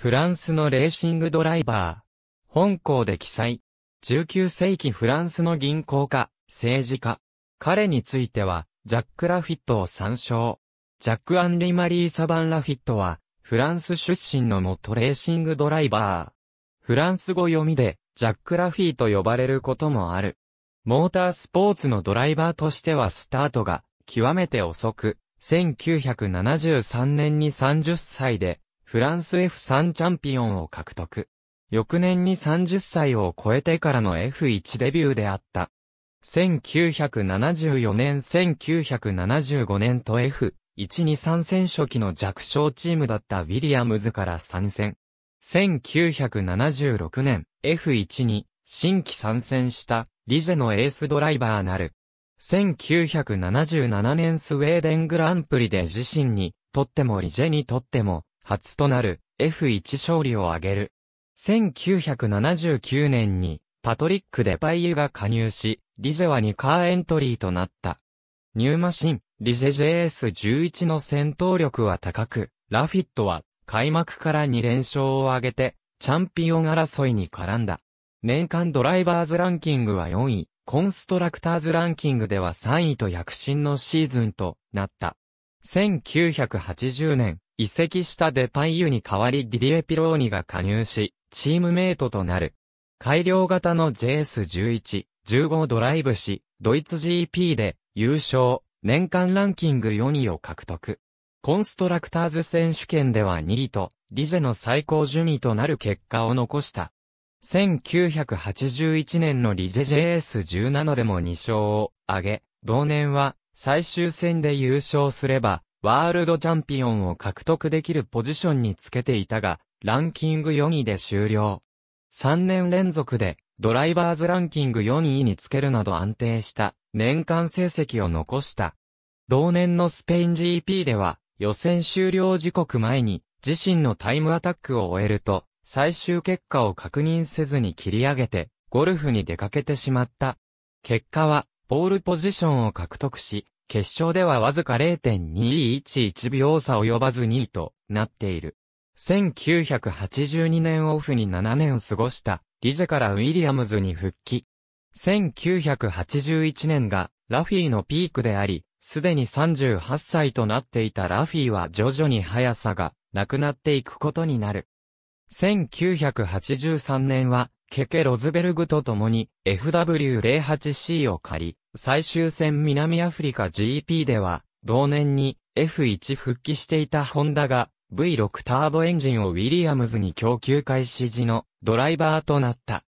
フランスのレーシングドライバー。本校で記載。19世紀フランスの銀行家、政治家。彼については、ジャック・ラフィットを参照。ジャック・アンリ・マリー・サバン・ラフィットは、フランス出身の元レーシングドライバー。フランス語読みで、ジャック・ラフィーと呼ばれることもある。モータースポーツのドライバーとしてはスタートが、極めて遅く、1973年に30歳で、フランス F3 チャンピオンを獲得。翌年に30歳を超えてからの F1 デビューであった。1974年1975年と F1、2、3戦初期の弱小チームだったウィリアムズから参戦。1976年、F1 に新規参戦したリジェのエースドライバーなる。1977年スウェーデングランプリで自身にとってもリジェにとっても初となる F1 勝利を挙げる。1979年にパトリック・デパイユが加入し、リジェは2カーエントリーとなった。ニューマシン、リジェ JS11 の戦闘力は高く、ラフィットは開幕から2連勝を挙げて、チャンピオン争いに絡んだ。年間ドライバーズランキングは4位、コンストラクターズランキングでは3位と躍進のシーズンとなった。1980年、移籍したデパイユに代わりディディエ・ピローニが加入し、チームメイトとなる。改良型の JS11、15ドライブし、ドイツ GP で優勝、年間ランキング4位を獲得。コンストラクターズ選手権では2位と、リジェの最高順位となる結果を残した。1981年のリジェ JS17 でも2勝を挙げ、同年は最終戦で優勝すれば、ワールドチャンピオンを獲得できるポジションにつけていたが、ランキング4位で終了。3年連続でドライバーズランキング4位につけるなど安定した年間成績を残した。同年のスペイン GP では予選終了時刻前に自身のタイムアタックを終えると最終結果を確認せずに切り上げてゴルフに出かけてしまった。結果はポールポジションを獲得し決勝ではわずか0.211秒差及ばず2位となっている。1982年オフに7年過ごしたリジェからウィリアムズに復帰。1981年がラフィーのピークであり、すでに38歳となっていたラフィーは徐々に速さがなくなっていくことになる。1983年はケケ・ロズベルグと共に FW08C を借り、最終戦南アフリカ GP では、同年に F1 復帰していたホンダが V6 ターボエンジンをウィリアムズに供給開始時のドライバーとなった。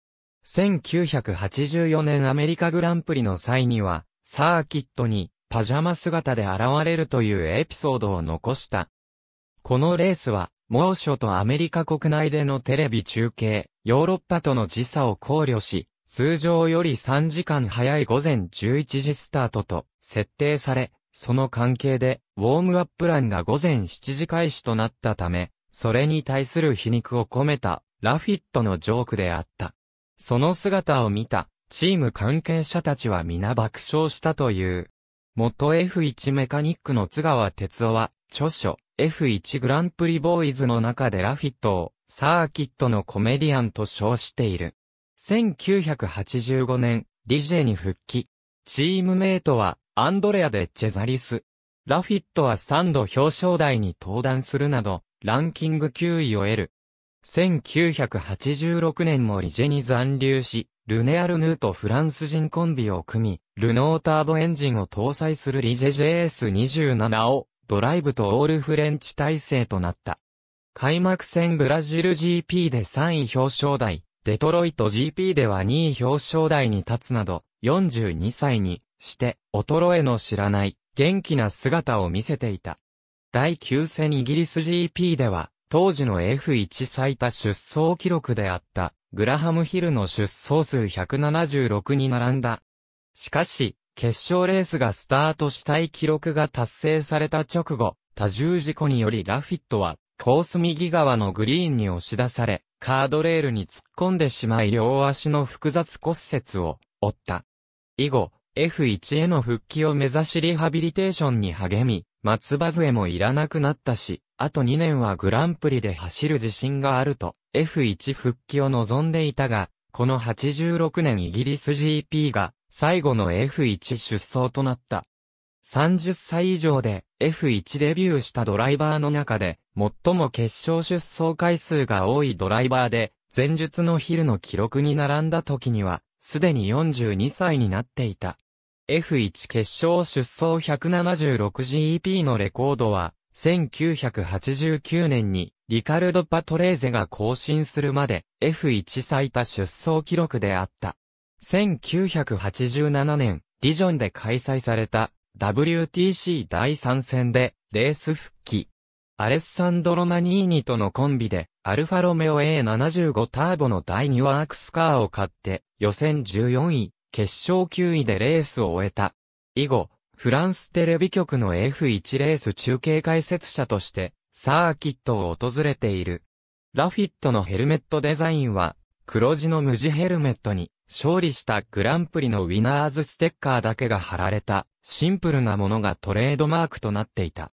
1984年アメリカグランプリの際には、サーキットにパジャマ姿で現れるというエピソードを残した。このレースは、猛暑とアメリカ国内でのテレビ中継、ヨーロッパとの時差を考慮し、通常より3時間早い午前11時スタートと設定され、その関係で、ウォームアップランが午前7時開始となったため、それに対する皮肉を込めた、ラフィットのジョークであった。その姿を見た、チーム関係者たちは皆爆笑したという。元 F1 メカニックの津川哲夫は、著書 F1 グランプリボーイズの中でラフィットをサーキットのコメディアンと称している。1985年、リジェに復帰。チームメイトはアンドレア・デ・チェザリス。ラフィットは3度表彰台に登壇するなど、ランキング9位を得る。1986年もリジェに残留し、ルネアルヌーとフランス人コンビを組み、ルノーターボエンジンを搭載するリジェ JS27 をドライブとオールフレンチ体制となった。開幕戦ブラジル GP で3位表彰台、デトロイト GP では2位表彰台に立つなど、42歳にして、衰えの知らない、元気な姿を見せていた。第9戦イギリス GP では、当時の F1 最多出走記録であった、グラハムヒルの出走数176に並んだ。しかし、決勝レースがスタートしたい記録が達成された直後、多重事故によりラフィットは、コース右側のグリーンに押し出され、カードレールに突っ込んでしまい両足の複雑骨折を負った。以後、F1 への復帰を目指しリハビリテーションに励み、松葉杖もいらなくなったし、あと2年はグランプリで走る自信があると、F1 復帰を望んでいたが、この86年イギリス GP が最後の F1 出走となった。30歳以上で F1 デビューしたドライバーの中で、最も決勝出走回数が多いドライバーで、前述のヒルの記録に並んだ時には、すでに42歳になっていた。F1 決勝出走 176GP のレコードは、1989年にリカルド・パトレーゼが更新するまで F1 最多出走記録であった。1987年、ディジョンで開催された WTC 第3戦でレース復帰。アレッサンドロ・ナニーニとのコンビで、アルファロメオ A75 ターボの第2ワークスカーを買って、予選14位、決勝9位でレースを終えた。以後、フランステレビ局の F1 レース中継解説者として、サーキットを訪れている。ラフィットのヘルメットデザインは、黒地の無地ヘルメットに、勝利したグランプリのウィナーズステッカーだけが貼られた、シンプルなものがトレードマークとなっていた。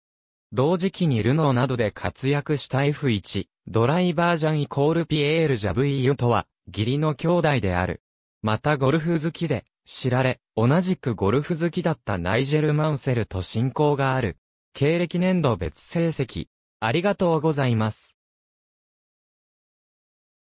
同時期にルノーなどで活躍した F1、ドライバージャンイコールピエール・ジャブイユとは、義理の兄弟である。またゴルフ好きで、知られ、同じくゴルフ好きだったナイジェル・マンセルと親交がある。経歴年度別成績。ありがとうございます。